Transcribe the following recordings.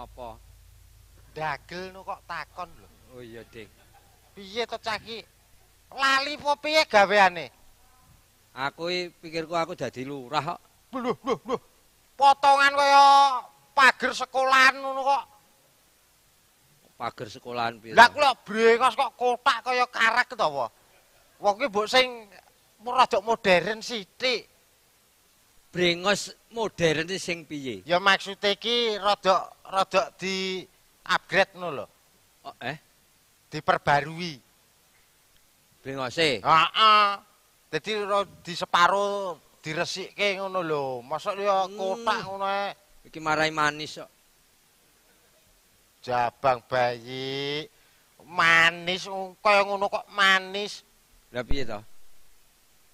Apa? Dagel nu kok takon lho. Oh iya, Dik. Piye to caki. Lali opo piye gaweane? Aku pikirku aku dadi lurah kok. Lho, lho, lho. Potongan kaya pagar sekolahan ngono kok. Pagar sekolahan piye? Lah kok brengos kok kotak kaya karek to apa? Wong iki mbok sing rada modern sithik. Brengos modern sing piye? Ya maksude iki rada rada di upgrade ngono lho. Oh, eh. Diperbarui. Bengose. Heeh. Dadi di separo diresikke ngono lho. Mosok ya hmm. kotak ngono ae. Iki marai manis kok. Jabang bayi manis oh, kaya ngono kok manis. Lah piye to?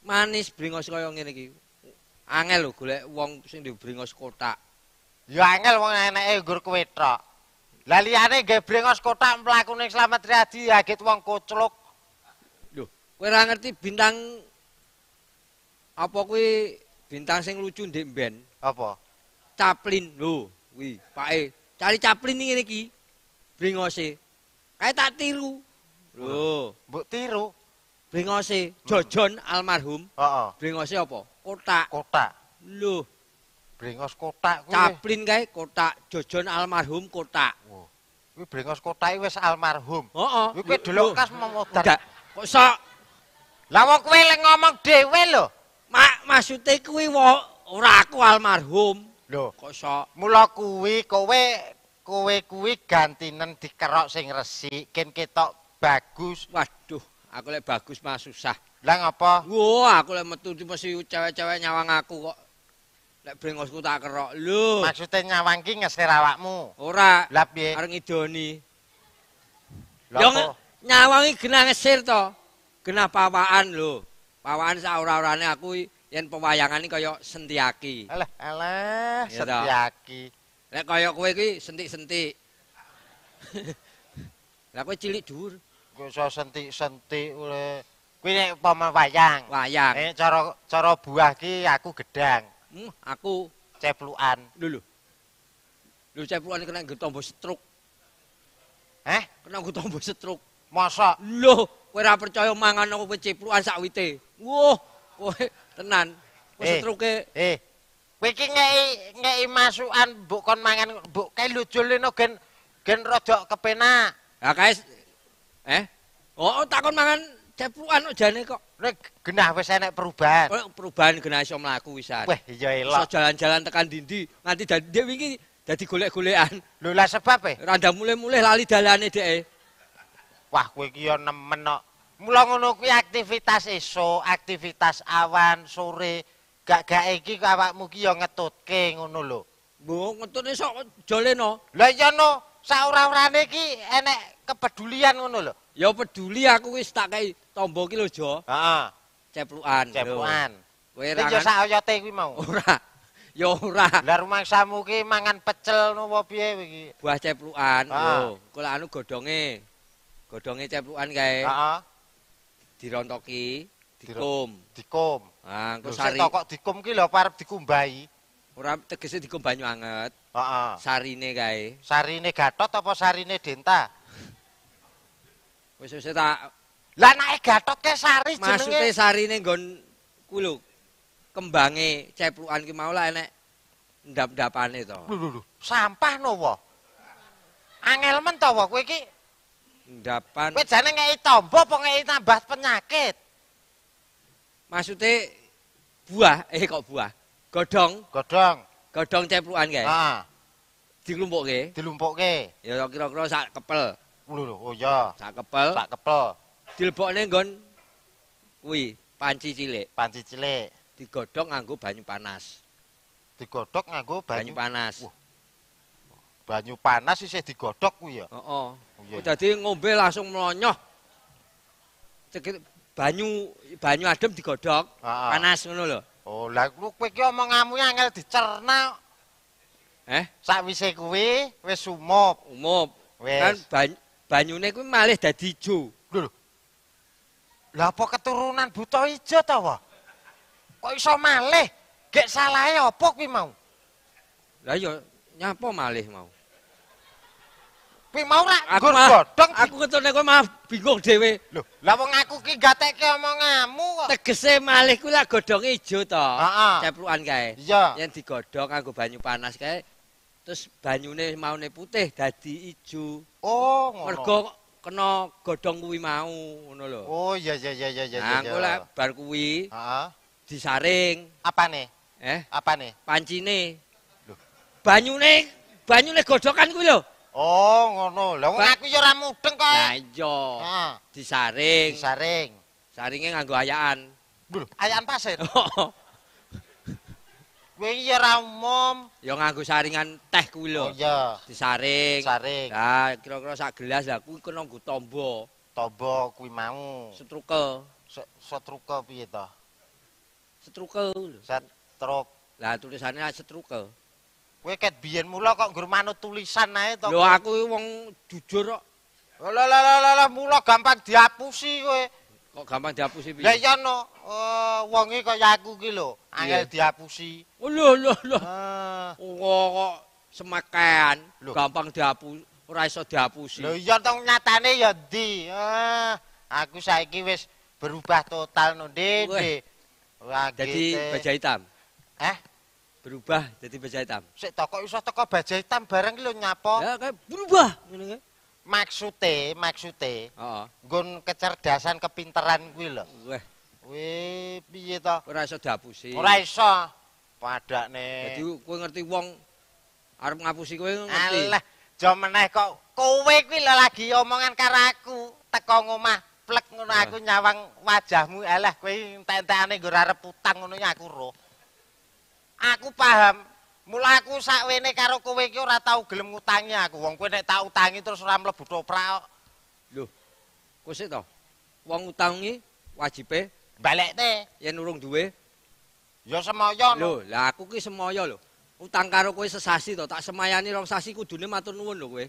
Manis bringos kaya ngene iki. Angel lho golek wong sing di bringos kotak. Ya angel wong eneke nggur kowe tok. Lah liyane nggih brengos kotak mlaku ning Slamet Riyadi agit wong kocluk. Lho, kowe ora ngerti bintang apa kuwi bintang sing lucu ndek ben? Apa? Caplin. Lho, kuwi pake cari Caplin ning ngene iki. Brengose. Kae tak tiru. Lho, mbok tiru. Brengose Jojon almarhum. Heeh. Brengose apa? Kotak. Kotak. Lho. brengos kotak kuwi. Caplin kae kotak jojon almarhum kotak. Oh, kuwi oh. brengos kotak wis almarhum. Heeh. Oh, oh. delok kas memodar. Enggak. Kok sok Lah wong kowe ngomong dhewe lho. Mak maksude kuwi ora aku almarhum. Lho, kok sok. Mula kuwi kowe kowe kuwi gantinen dikerok sing resik, ken ketok bagus. Waduh, aku lek bagus mah susah. Lah ngapa? Wo, aku lek metu mesti cewek-cewek nyawang aku kok. Lek brengosku tak kerok. Lho. Maksude nyawang ki ngeser awakmu. Ora. Lah piye? Areng idoni. Lho. nyawangi genah ngesir to. Genah pawaan lho. Pawaan sak ora-orane aku yen pewayangan iki kaya sentiaki. Alah, alah, sentiaki. Lek kaya kowe iki sentik-sentik. Lah kowe cilik dhuwur. Kok iso sentik-sentik oleh kuwi nek pemayang. Wayang. Eh cara cara buah ki aku gedang. hidupmu aku ceplukan. Lho lho. Lho ceplukan kena nggo tombol stroke. Hah? Kena nggo tombol Masa? Lho, kowe ora percaya mangan aku kowe ceplukan sak wite. Wah, kowe tenan. Kowe eh, stroke. Eh. Kowe iki ngei ngei masukan mbok kon mangan mbok kae lujulino gen gen rodok kepenak. Ya kae eh Oh, takon mangan cepuan kok jane kok rek genah wis enek perubahan oh, perubahan genah iso mlaku wisan weh ya elok iso jalan-jalan tekan dindi nganti dadi wingi dadi golek-golekan lho lah sebab e randa mulai muleh lali dalane dhek e. wah kowe iki ya nemen kok mula ngono kuwi aktivitas iso aktivitas awan sore gak gak iki kok awakmu ki ya ngetutke ngono lho mbok ngetutne sok jole no lah iya no sak ora-orane iki enek kepedulian ngono lho Ya peduli aku wis tak kei tombo ki lho, Jo. Heeh. Ceplukan. Ceplukan. Kowe ra. Yo sak kuwi mau. Ora. Ya ora. Lah mangsamu ki mangan pecel nopo piye kuwi? Buah ceplukan. Oh, kula anu godhonge. Godhonge ceplukan kae. Heeh. Dirontoki, dikum. Dikum. Ha, ah, engko sari. Kok dikum ki lho arep dikumbahi. Ora tegese dikum banyu anget. Heeh. Sarine kae. Sarine gatot apa sarine denta? Wis wis tak Lah anake Gatok Kesari jenenge. Maksude sarine nggon ku Kembange ceplukan ki mau enek ndap-ndapane to. Sampah nopo? Angel men to kowe iki? Ndapan. Kowe jane ngei tombo apa ngei tambah penyakit? Maksude buah eh kok buah? Godong, godong. Godong ceplukan kae. Heeh. Diklumpukke. Diklumpukke. Ya kira-kira sak kepel. Lho, oh iya. Tak kepel. Tak kepel. Dilebokne nggon kuwi panci cilik. Panci cilik. Digodhog nganggo banyu panas. Digodhog nganggo banyu. banyu panas. Banyu panas isih digodhog kuwi ya. Heeh. Oh, Dadi ngombe langsung mlonyoh. Cekit banyu banyu adem digodhog, panas ngono lho. Oh, la kowe iki omonganmu angel dicerna. Eh, sakwise kuwi wis umup. Umup. Kan banyu banyune kuwi malih dadi ijo. Lho. Lah apa keturunan buta ijo ta wae? Kok iso malih? Gek salahe apa kuwi mau? Lah iya nyapa malih mau? Kuwi mau ra aku godhong. Aku ketune kowe maaf bingung dhewe. Lho, lah wong aku ki gateke omonganmu kok. Tegese malih kuwi lah godhong ijo ta. Heeh. Ceplukan Iya. Yang digodhog nganggo banyu panas kae terus banyune maune putih dadi ijo. Oh, ngono. Mergo kena godhong kuwi mau ngono lho. Oh, iya iya iya iya iya. Nah, kula bar kuwi. Heeh. Disaring. Apane? Eh, apane? Pancine. Lho, banyune banyune godhokan kuwi lho. Oh, ngono. Lah aku ya ora mudeng kok. Lah iya. Disaring. Disaring. Saringe nganggo ayakan. Lho, ayakan pasir. Kuwi ya ra umum. Ya nganggo saringan teh kuwi lho. Oh iya. Disaring. disaring Lah kira-kira sak gelas lah kuwi kena nggo tombo. Tombo kuwi mau. Setrukel. Setrukel piye to? Setrukel. Setruk. Lah tulisane setrukel. Kuwi ket biyen mula kok nggur manut tulisan ae to. Lho aku wong jujur kok. Lah lah lah lah mula gampang diapusi kowe. kok gampang dihapusi piye? Lah iya no, eh, wong iki kaya aku iki lho, angel dihapusi. Oh, lho lho lho. Heeh. kok semekean, gampang dihapus, ora iso dihapusi. Lho iya tong nyatane ya ndi? Eh, aku saiki wis berubah total no, Ndi. Jadi baja hitam. Eh? Berubah jadi baja hitam. Sik tokok iso teko baja hitam bareng lho nyapo. Ya kaya berubah ngene. maksute maksute heeh uh kecerdasan kepinteran kuwi lho weh weh piye to ora iso dapusi ora iso padakne dadi kowe ngerti wong arep ngapusi kowe ngerti alah jo meneh kok kowe kuwi lho lagi omongan karo aku teko ngomah plek ngono aku nyawang wajahmu alah kowe entek-entekane nggo arep utang ngono aku roh aku paham Mula aku sakwene karo kowe iki ora tau gelem ngutangi aku. Wong kowe nek tak utangi terus ora mlebu toprak Lho. Kusik to. Wong utangi wajibe balekne yen urung duwe. Ya semoyo. Lho, lah aku ki semoyo lho. Utang karo kowe sesasi to, tak semayani rong sasi kudune matur nuwun lho kowe.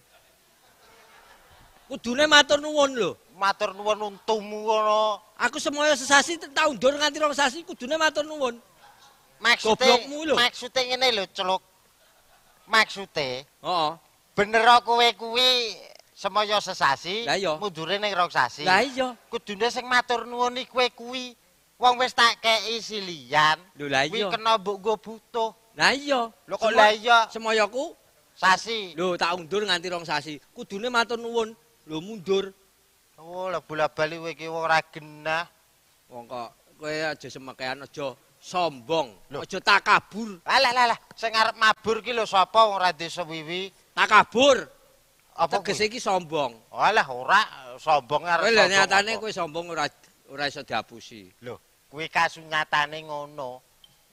Kudune matur nuwun lho. Matur nuwun untumu ngono. Aku semoyo sesasi tak undur nganti rong sasi kudune matur nuwun. maksude maksude ngene lho celuk maksude hooh oh. bener kowe kuwi semaya sesasi mundure ning roksasi la iya kudune sing matur nuwun kowe kuwi wong wis tak kei silian lho la iya kuwi kena mbok go butuh la iya lho la iya semaya ku sasi lho tak undur nganti roksasi kudune matur nuwun lho mundur oh lha bola bali kowe iki wong ra genah wong kok kowe aja semekean aja sombong. Aja takabur. Lah lah lah, sing arep mabur ki lho sapa wong ra desa wiwi. Takabur. Apa tegese iki sombong? Alah ora sombong arep. Lah nyatane kowe sombong ora ora iso diapusi. Lho, kuwi kasunyatane ngono.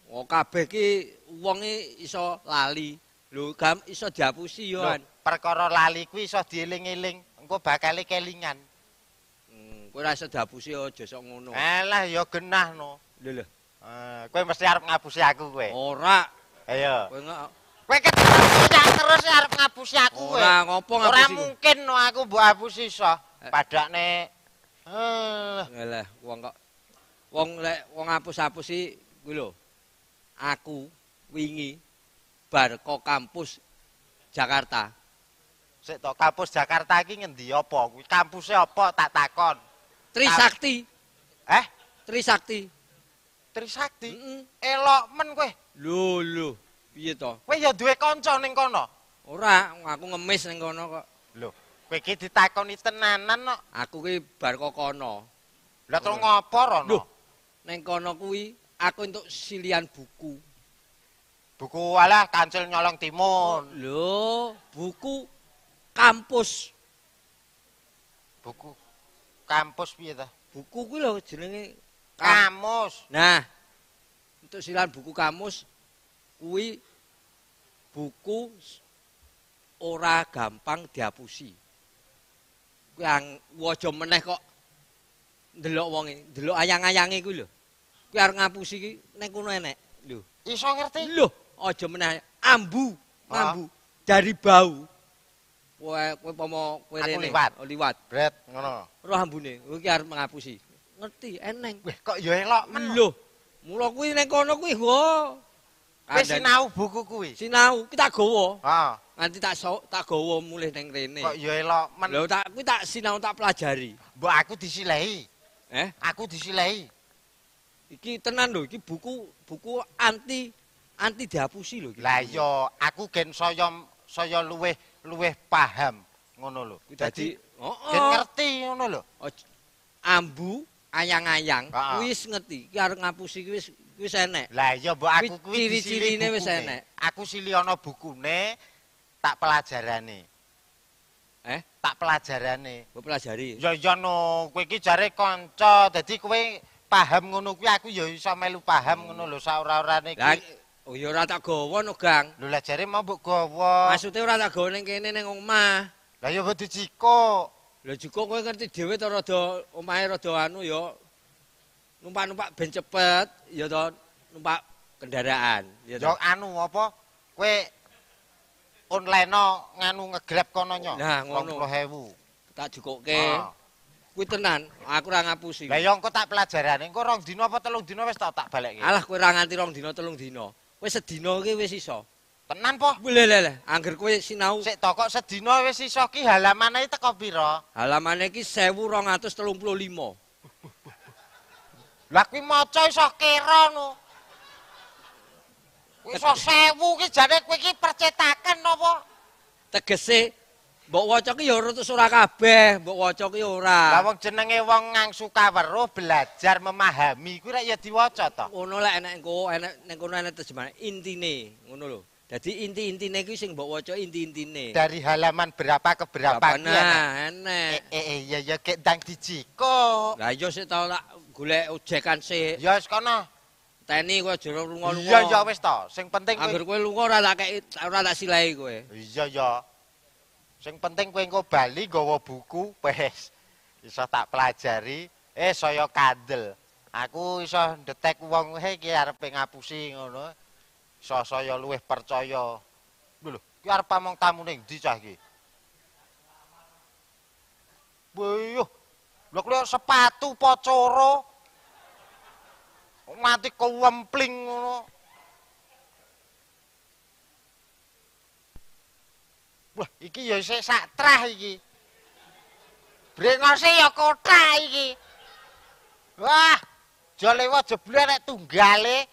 Wong oh, kabeh ki wong iso lali. Lho, gam iso diapusi yo. Perkara lali kuwi iso dieling-eling, engko bakal kelingan. Hmm, kowe ora iso diapusi aja sok ngono. Alah ya genah no. Lho lho. Eh, kowe mesti arep ngabusi aku kowe. Ora. Ayo. Kowe kowe terus arep ngabusi aku kowe. Ora ngopo ngabusi. Ora mungkin aku mbok abusi iso. Eh. Padakne. Heh. Eh. Lah wong kok wong lek wong ngapus-apusi kuwi lho. Aku wingi bar kok kampus Jakarta. Sik to kampus Jakarta iki ngendi apa? Kuwi kampuse apa tak takon. Trisakti. Eh? Trisakti. Trisakti. Mm -mm. Elok men kowe. Lho lho, piye to? Kowe ya duwe kanca ning kono. Ora, aku ngemis ning kono kok. Lho, kowe iki ditakoni tenanan kok. Aku ki bar kok kono. Lah terus ngopo rono? ning kono kuwi aku entuk silian buku. Buku alah, kancil nyolong timun. Lho, buku kampus. Buku kampus piye ta? Buku kuwi lho jenenge kamus. Nah, untuk silan buku kamus kuwi buku ora gampang diapusi. Yang wajah meneh kok ndelok wonge, ndelok ayang-ayange kuwi lho. Kuwi arep ngapusi ki nek kono enek lho. Iso ngerti? Lho, aja meneh ambu, ah. ambu dari bau. Kowe kowe pomo kowe rene. Liwat. Oh, liwat. Bret ngono. Roh ambune, kuwi arep ngapusi. ngerti eneng Weh, kok ya elok men lho mula kuwi nang kono kuwi ho wis sinau buku kuwi sinau kita gowo ha nanti tak tak gowo mulih nang rene kok ya elok lho tak kuwi tak sinau tak pelajari mbok aku disilehi eh aku disilehi iki tenan lho iki buku buku anti anti dihapusi lho lah yo aku gen saya saya luweh luweh paham ngono lho dadi heeh oh, oh. ngerti ngono lho oh, ambu ayang-ayang ah. wis ngerti iki arep ngapusi iki wis wis enek lah iya mbok aku kuwi ciri-cirine wis enek aku sili ana bukune tak pelajarane eh tak pelajarane mbok pelajari ya ya no kowe iki jare kanca dadi kowe paham ngono kuwi aku ya iso melu paham ngono lho sa ora-orane iki Oh ya ora tak gawa no, Gang. Lho lah jare mau mbok gawa. Maksude ora tak gawa ning kene ning omah. Lah ya mbok dicikok. Lah cukup kowe ngerti dhewe to rada omahe rada anu ya. Numpak-numpak ben cepet ya to numpak kendaraan ya to. anu apa? Kowe online nganu ngegrab kono nyo. Nah, ngono. 20.000. Tak jukuke. Ah. Kuwi tenan, aku ora ngapusi. Lah ya engko tak pelajarane, engko rong dino apa telung dino wis tak balekke. Alah kowe ora nganti rong dino telung dino. Kowe sedino iki wis iso. Tenan po. Lho lho lho, anggar kowe sinau. Sik tokok sedina wis iso ki halamane teko pira? Halamane iki 1235. Lah kuwi maca iso kira no. Kuwi iso 1000 ki jane kowe iki percetakan napa? Tegese mbok waca ki ya rutus ora kabeh, mbok waca ki ora. Lah wong jenenge wong ngang suka weruh belajar memahami kuwi rek ya diwaca to. Ngono lek enek engko enek ning kono enek terjemahan intine ngono lho. Jadi inti-intine iku sing mbok waca inti-intine. Dari halaman berapa ke berapa kene. Nah, enek. Eh eh, eh ya ya kek dang dijiko. Lah iya sik tau lak golek ojekan sik. Ya wis kono. Teni kowe jero lunga-lunga. Iya ya wis to. Sing penting kowe Anggur kowe lunga ora tak kei ora tak silai kowe. Iya ya. Sing penting kowe engko bali gawa buku wis. Iso tak pelajari eh saya kandel. Aku iso detek wong he iki arepe ngapusi ngono. sosoyo luwih percaya lho iki arep pamong tamune endi cah iki boyo lho kuwi sepatu pocoro mati kewempling ngono wah iki ya isih sak trah iki brengose ya kota iki wah jolewa jebule nek tunggale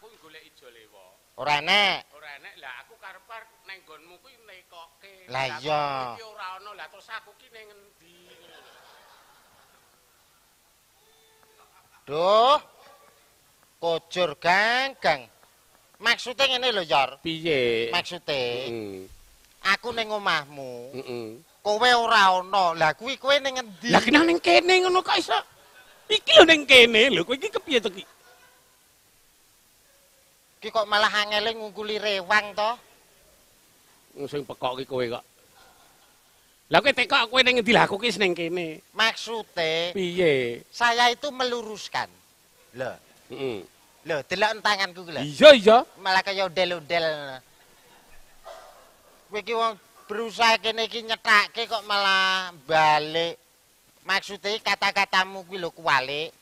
aku golek ijo lewo. Ora enak. Ora enak. Lah aku karep nang nggonmu kuwi nekoke. Lah iya. Iki ora ana. Lah terus aku ki ning endi? Duh. Kojur ganggang. Maksude ngene lho, Yor. Piye? Maksude. Aku ning omahmu. Mm Kowe ora ana. Lah kuwi kowe ning endi? Lah kena ning kene ngono kok iso. Iki lho ning kene lho, kowe iki kepiye to iki? Ki kok malah angele ngungkuli rewang to? Sing pekok ki kowe kok. Lah kowe tekok kowe ning endi lah seneng kene. Maksude piye? Saya itu meluruskan. loh, Heeh. Mm. entangan delok tanganku Ijo lho. Iya, iya. Malah kayak udel udel. Kowe ki wong berusaha kene iki nyetake kok malah balik. Maksudnya kata-katamu ki lho kualik.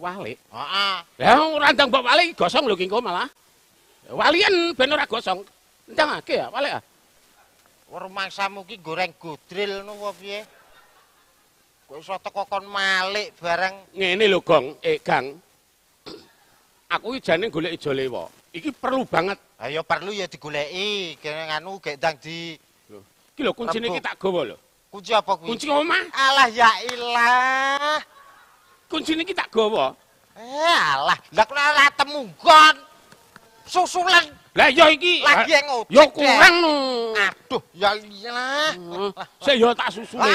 wali. Heeh. Lah randang mbok wali gosong lho kingko malah. Walian ben ora gosong. Ndangake ya wali ah. Wermasamu ki goreng godril nopo piye? Kok iso teko kon malik bareng. Ngene lho Gong, eh Gang. Aku iki jane golek ijo lewo. Iki perlu banget. Ayo perlu ya digoleki, kene nganu gek ndang di. Iki lho kuncine ki tak gawa lho. Kunci apa kuwi? Kunci omah. Alah ya ilah. kuncine iki tak gawa. Eh alah, lak temu kon. Susulan. Lah iya iki. Lagi ngoten. Ya kurang. Aduh, ya iya. Hmm. Sik ya tak susule.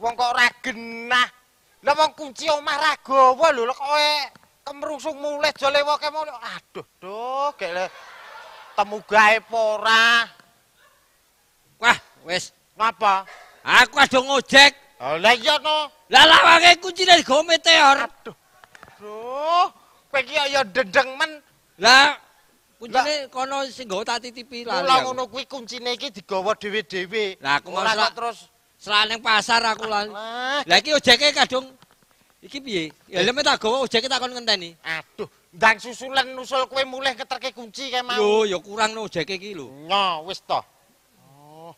Wong kok ora genah. Lah wong kunci omah ra gawa lho lek kowe kemrusung mulih jolewoke mulih. Aduh, duh, gek le temu gawe pora. Wah, wis. Napa? Aku ado ngojek. Oh, lah iya to. Lah lawange kuncine go meteor. Aduh. Duh, kowe iki ya dedeng men. Lah kuncine kono sing go tak titipi lali. Lah ngono kuwi kuncine iki digawa dhewe-dhewe. Lah aku mau terus selaneng pasar aku lali. Lah iki ojeke kadung iki piye? Ya eh. lemet tak gawa ojeke tak kon ngenteni. Aduh. Ndang susulan nusul kue mulih keterke kunci kaya mau. Yo, yo kurang no jake ki lo. Nyo, wis toh.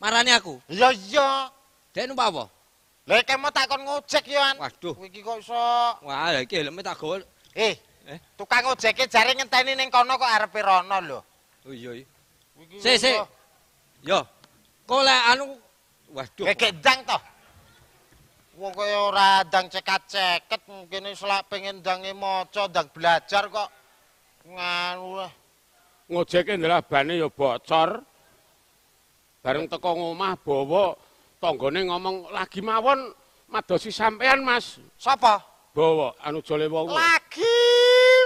Marani aku? Iya, iya. Dia numpah apa? Lek kemo tak kon ngojek yo Waduh. Kowe iki kok iso. Wah, lek iki heleme tak gol. Eh. eh. Tukang ojeke jare ngenteni ning kono kok arepe rono lho. Oh iya. Si, si. Yo. Kowe anu Waduh. Kek dang to. Wong kaya ora dang cekat-ceket, ngene selak pengen dange maca, dang belajar kok nganu. Ngojeke ndelah bane yo bocor. Bareng teko ngomah bawa tanggane ngomong lagi mawon madosi sampean Mas. Sapa? Bawa anu jole Lagi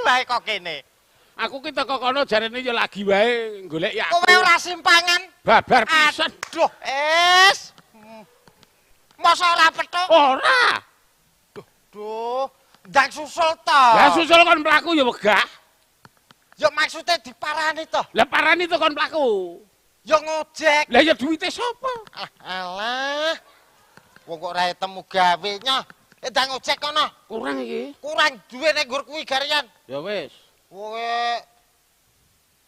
wae kok kene. Aku ki teko kono jarene ya lagi wae golek ya. Kowe ora simpangan. Babar pisan. Aduh, es. Masa ora petu? Ora. Duh, duh. Dak susul ta. Ya susul kon pelaku, ya wegah. Ya maksudnya diparani to. Lah parani to kon mlaku. Ya ngojek. Lah ya duwite sapa? Alah. Wong kok ora ketemu gawenya. Eh dang ngojek kono. Kurang iki. Kurang duwe nek nggur kuwi garyan. Ya wis. Kowe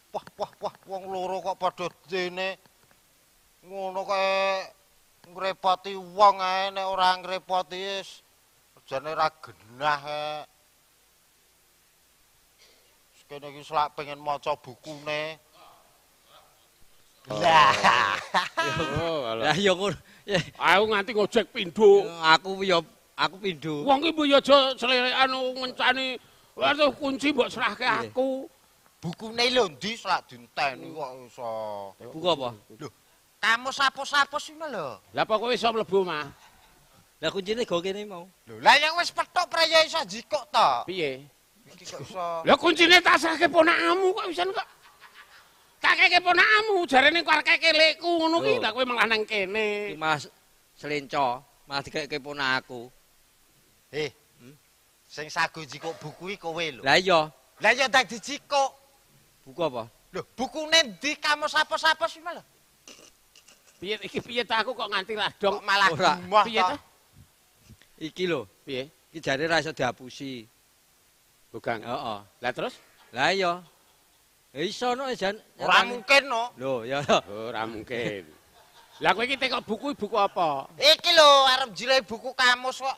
Wah wah wah wong loro kok padha dene. Ngono kae ngrepoti wong ae nek ora ngrepoti wis jane ra genah ae. Sekene iki pengen maca bukune. Lah. Yo oh, eh. aku nganti ngojek pindho. Aku yo aku pindho. Wong ki anu aja slelekan ngencani kunci mbok serahke aku. Bukune lho ndi salah dinteni kok iso. Buku apa? Lho, kamu sapu-sapu sino lho. Lah apa kowe iso mlebu mah? Lah kuncine go kene mau. Lho, lah yang wis petok praya iso jikok to. Piye? Iki kok iso. Lah kuncine tak serahke ponakmu kok isan kok. kakek keponakanmu jarene kakek keleku ngono ki lah kowe malah nang kene Mas Selenco malah dikek keponakanku Eh hmm? sing sago jikok buku iki kowe lho Lah iya Lah iya tak dijikok Buku apa Loh, bukune ndi kamu sapa-sapa sih malah Piye iki piye ta aku kok nganti ladong kok malah rumah piye ta Iki lho piye iki jare ra iso dihapusi. Bukan heeh Lah terus Lah iya Iso no jan. Ora mungkin no. Lho ya. Ora mungkin. Lah kowe iki tekok buku buku apa? Iki lho arep jilai buku kamus kok.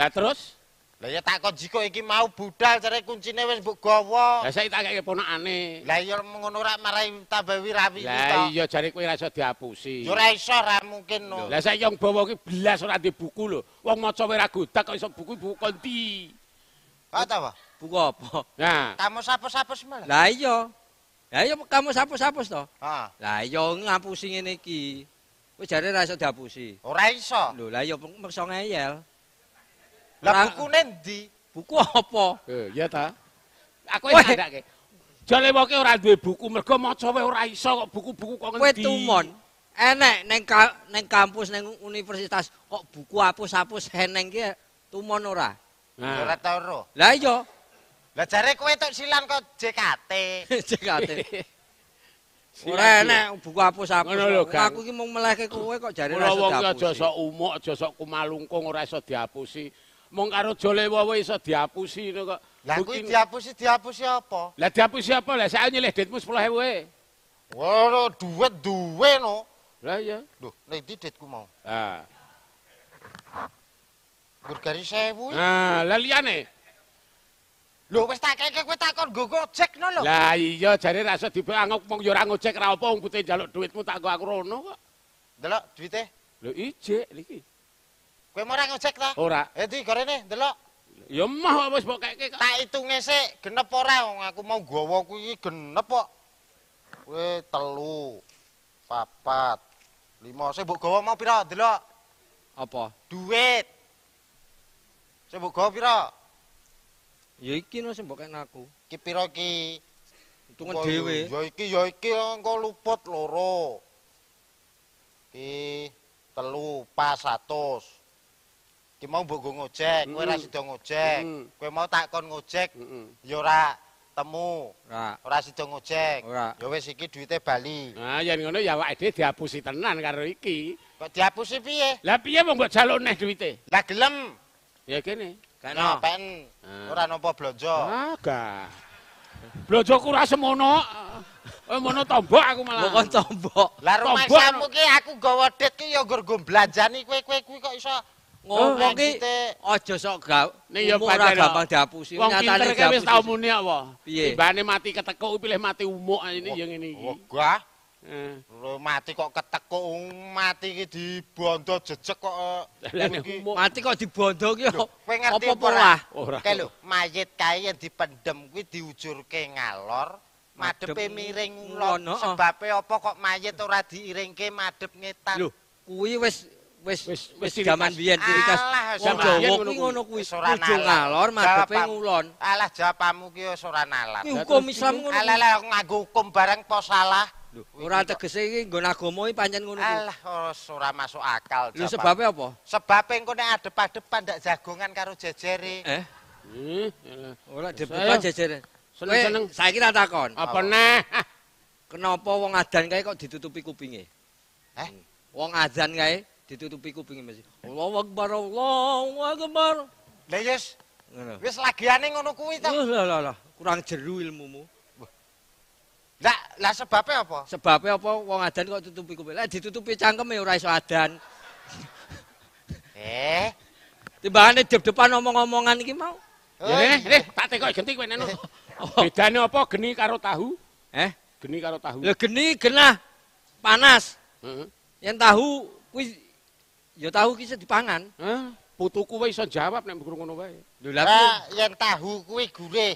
Lah terus? Lah ya takon jiko iki mau budal cara kuncine wis mbok gawa. Lah saiki tak kake ponakane. Lah ya ngono ra marai tambah wirawi to. Lah iya jare kowe ra iso diapusi. Yo iso ra mungkin no. Lah saiki wong bawa iki belas ora di buku lho. Wong maca wae ra godak kok iso buku buku kondi. Apa ta, buku apa? Nah. Kamu sapus-sapus malah. Lah iya. Lah iya kamu sapus-sapus to. Ha. Ah. Lah iya ngapusi ngene iki. Kowe jare ra iso diapusi. Ora iso. Lho lah iya merso ngeyel. Lah bukune ndi? Buku apa? Eh, iya ta. Aku wis ndakke. Jale wong ora duwe buku mergo maca wae ora iso kok buku-buku kok ngendi. Kowe tumon. Enek neng ka, neng kampus neng universitas kok buku apus-apus heneng ki tumon ora. Ora nah. tau. Lah iya. Lah jare kowe tok silang kok JKT. JKT. Ora enak buku hapus aku. Aku iki mung meleke kowe kok jare ora iso diapusi. Ora aja sok umuk, aja sok kumalungkung ora iso diapusi. Mung karo jolewowo iso diapusi ngono kok. Lah kuwi diapusi diapusi apa? Lah diapusi apa? Lah saya nyilih duitmu 10.000 wae. Ora duit duwe no. Lah iya. Duh, nek iki duitku mau. Ha. Ah. Burgeri 1000. Ha, ah, lah liyane. Lho wis tak kene kowe takon nggo gojek no lho. Lah iya jare rasa dibangok mung yo ora ngojek ra opo mung butuh njaluk dhuwitmu tak go aku rono kok. Delok dhuite. Lho ijik iki. Kowe mau ora ngojek ta? Ora. Eh di gorene delok. Ya mah wis kok kek kok. Tak itunge sik genep ora aku mau gowo kuwi genep kok. Kowe telu. Papat. Lima sik mbok gowo mau pira delok? Apa? Dhuwit. Sik mbok gowo pira? Ya iki no sing mbok aku. Ki pira iki. Hitungan dhewe. Ya iki ya iki engko luput loro. Iki telu pas 100. Iki mau mbok go ngojek, kowe ra sida ngojek. Kowe mau tak kon ngojek. Heeh. ora temu. Ora. sida ngojek. Ya wis iki duite bali. Nah, yen ngono ya awake dhewe dihapusi tenan karo iki. Kok dihapusi piye? Lah piye mau mbok jaluk neh duite? Lah gelem. Ya kene. Gak no. pen. Ora nopo blonjo. Enggak. Blonjo ku ora semono. Eh mono tombok aku malah. Bukan tombok. Lah rumah sampu ki aku gawa det ki ya gur gum blanjani kowe-kowe kuwi kok iso ngomong oh, ki aja sok ga. Nek ya gampang diapusi nyatane gak. Wong pinter ki wis tau muni apa? Timbane mati ketekuk, pilih mati umuk ini yang ini iki. Wah. Hmm. Loh mati kok keteko um, mati eh, iki dibondo jejek kok. mati kok dibondo ki oh. apa ora? Kae lho mayit kae yen dipendhem kuwi diujurke ngalor madhepe miring ngulon oh. sebabe apa kok mayit ora diiringke madep ngetan. Lho kuwi wis wis wis jaman biyen ciri khas Jawa kuwi ngono kuwi ora ngalor madhepe ngulon. Alah jawabmu ki ora nalar. Hukum Alah aku nganggo hukum bareng po salah. Ora tegese iki nggon agama iki pancen ngono. Alah oh, ora masuk akal. Lho sebabe apa? Sebabe engko nek adep-adepan ndak jagongan karo jejere. Eh. eh. Ora adep-adepan jejere. Seneng-seneng. Saiki tak takon. Apa neh? Kenapa wong adzan kae kok ditutupi kupinge? Eh? Hmm. Wong adzan kae ditutupi kupinge mesti. Allahu Akbar, Allahu Akbar. Lah yes. Wis lagiane ngono kuwi ta? Lho lho kurang jeru ilmumu. Lah, lah sebabnya apa? Sebabnya apa wong adan kok tutupi kuping? Lah ditutupi cangkeme ora iso adan. eh. Timbangane depan omong-omongan iki mau. Oh, eh, iya. eh, tak tekok genti kowe neno. Oh. Bedane apa geni karo tahu? Eh, geni karo tahu. Lah geni genah panas. Heeh. Yen tahu kuwi ya tahu ki iso dipangan. Heeh. Putu kuwi iso jawab nek ngono wae. Lho lah yen tahu kuwi gurih.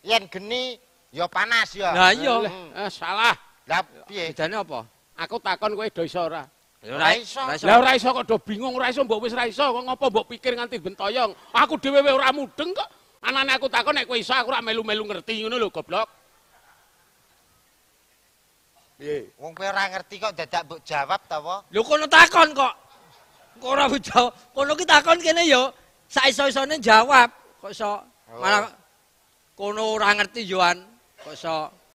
Yen geni Ya panas ya. Lah iya. Eh, eh, salah. Lah piye? Bedane apa? Aku takon kowe do iso ora? Ora iso. Lah ora iso kok do bingung ora iso mbok wis ora iso kok ngopo mbok pikir nganti bentoyong. Aku dhewe wis ora mudeng kok. Anane aku takon nek kowe iso aku ora melu-melu ngerti ngono lho goblok. Piye? Wong kowe ora ngerti kok dadak mbok jawab ta apa? Lho kono takon kok. Kok ora jawab. Kono ki takon kene yo. Sak iso-isone jawab kok iso. Oh. Malah kono ora ngerti yoan. 火烧。